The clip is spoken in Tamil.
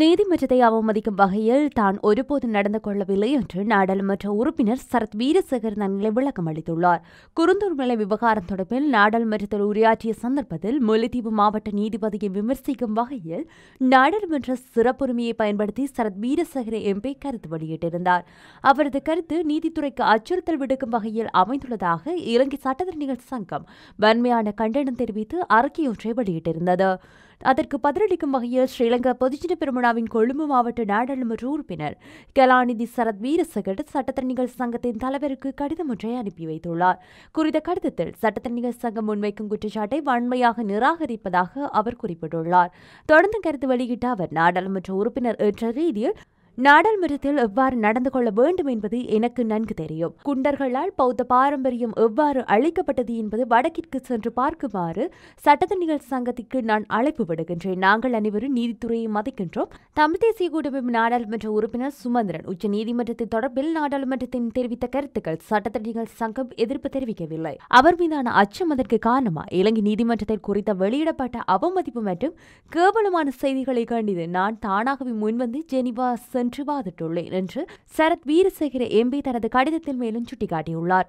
நீதிமன்றத்தை அவமதிக்கும் வகையில் தான் ஒருபோது நடந்து கொள்ளவில்லை என்று நாடாளுமன்ற உறுப்பினர் சரத் வீரசேகர் நன்னிலை விளக்கம் அளித்துள்ளார் குறுந்தூர் மலை விவகாரம் தொடர்பில் நாடாளுமன்றத்தில் உரையாற்றிய சந்தர்ப்பத்தில் முல்லைத்தீவு மாவட்ட நீதிபதியை விமர்சிக்கும் வகையில் நாடாளுமன்ற சிறப்புரிமையை பயன்படுத்தி சரத் வீரசேகர எம்பி கருத்து வெளியிட்டிருந்தார் அவரது கருத்து நீதித்துறைக்கு அச்சுறுத்தல் விடுக்கும் வகையில் அமைந்துள்ளதாக இலங்கை சட்டத்தரணிகள் சங்கம் வன்மையான கண்டனம் தெரிவித்து அறிக்கையொன்றை வெளியிட்டிருந்தது அதற்கு பதிலளிக்கும் வகையில் ஸ்ரீலங்கா பொதுஜன பெருமிழாவின் கொழும்பு மாவட்ட நாடாளுமன்ற உறுப்பினர் கலாநிதி சரத் வீரசகட் சட்டத்தரணிகள் சங்கத்தின் தலைவருக்கு கடிதம் ஒன்றை அனுப்பி வைத்துள்ளார் குறித்த கடிதத்தில் சட்டத்தரணிகள் சங்கம் முன்வைக்கும் குற்றச்சாட்டை வன்மையாக நிராகரிப்பதாக அவர் குறிப்பிட்டுள்ளார் தொடர்ந்து கருத்து வெளியிட்ட அவர் நாடாளுமன்ற உறுப்பினர் என்ற ரீதியில் நாடாளுமன்றத்தில் எவ்வாறு நடந்து கொள்ள வேண்டும் என்பது எனக்கு நன்கு தெரியும் குண்டர்களால் பௌத்த பாரம்பரியம் எவ்வாறு அழிக்கப்பட்டது என்பது வடக்கிற்கு சென்று பார்க்குமாறு சட்டத்தணிகள் சங்கத்திற்கு நான் அழைப்பு விடுகின்றேன் நாங்கள் அனைவரும் நீதித்துறையை மதிக்கின்றோம் தமிழ் தேசிய கூட்டமைப்பு நாடாளுமன்ற உறுப்பினர் சுமந்திரன் உச்ச நீதிமன்றத்தின் தொடர்பில் நாடாளுமன்றத்தின் தெரிவித்த கருத்துக்கள் சட்டத்தணிகள் சங்கம் எதிர்ப்பு தெரிவிக்கவில்லை அவர் மீதான அச்சம் அதற்கு காரணமா இலங்கை நீதிமன்றத்தில் குறித்த வெளியிடப்பட்ட அவமதிப்பு மற்றும் கேவலமான செய்திகளை கண்டித்து நான் தானாகவே முன்வந்து ஜெனிவா சென்று வாதிட்டுள்ளேன் என்று சரத் வீரசேகர எம்பி தனது கடிதத்தில் மேலும் சுட்டிக்காட்டியுள்ளார்